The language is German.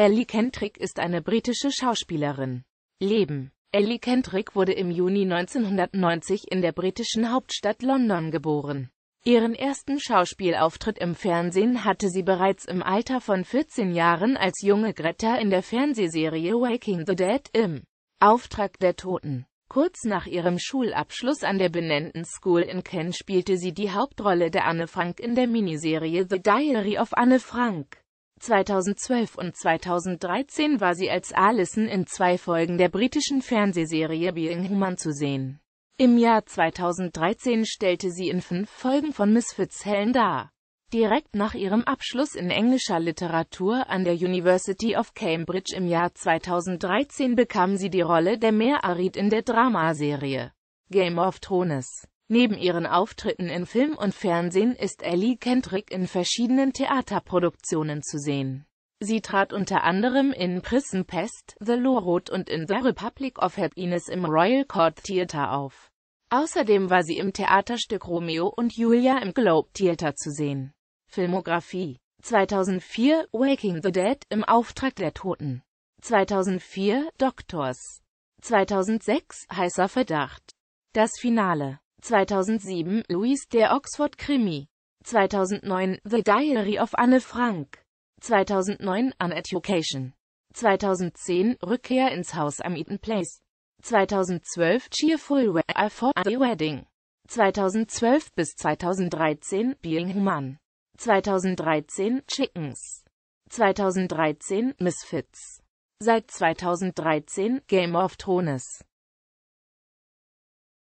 Ellie Kendrick ist eine britische Schauspielerin. Leben Ellie Kendrick wurde im Juni 1990 in der britischen Hauptstadt London geboren. Ihren ersten Schauspielauftritt im Fernsehen hatte sie bereits im Alter von 14 Jahren als junge Greta in der Fernsehserie Waking the Dead im Auftrag der Toten. Kurz nach ihrem Schulabschluss an der benannten School in Kent spielte sie die Hauptrolle der Anne Frank in der Miniserie The Diary of Anne Frank. 2012 und 2013 war sie als Alison in zwei Folgen der britischen Fernsehserie Being Human zu sehen. Im Jahr 2013 stellte sie in fünf Folgen von Misfits Helen dar. Direkt nach ihrem Abschluss in englischer Literatur an der University of Cambridge im Jahr 2013 bekam sie die Rolle der Meerarid in der Dramaserie Game of Thrones. Neben ihren Auftritten in Film und Fernsehen ist Ellie Kendrick in verschiedenen Theaterproduktionen zu sehen. Sie trat unter anderem in Prison Pest, The Law Road und in The Republic of Happiness im Royal Court Theater auf. Außerdem war sie im Theaterstück Romeo und Julia im Globe Theater zu sehen. Filmografie 2004 Waking the Dead im Auftrag der Toten 2004 Doctors 2006 Heißer Verdacht Das Finale 2007 Louise der Oxford-Krimi. 2009 The Diary of Anne Frank. 2009 An Education. 2010 Rückkehr ins Haus am Eaton Place. 2012 Cheerful Weather for the Wedding. 2012 bis 2013 Being Human. 2013 Chickens. 2013 Misfits. Seit 2013 Game of Thrones.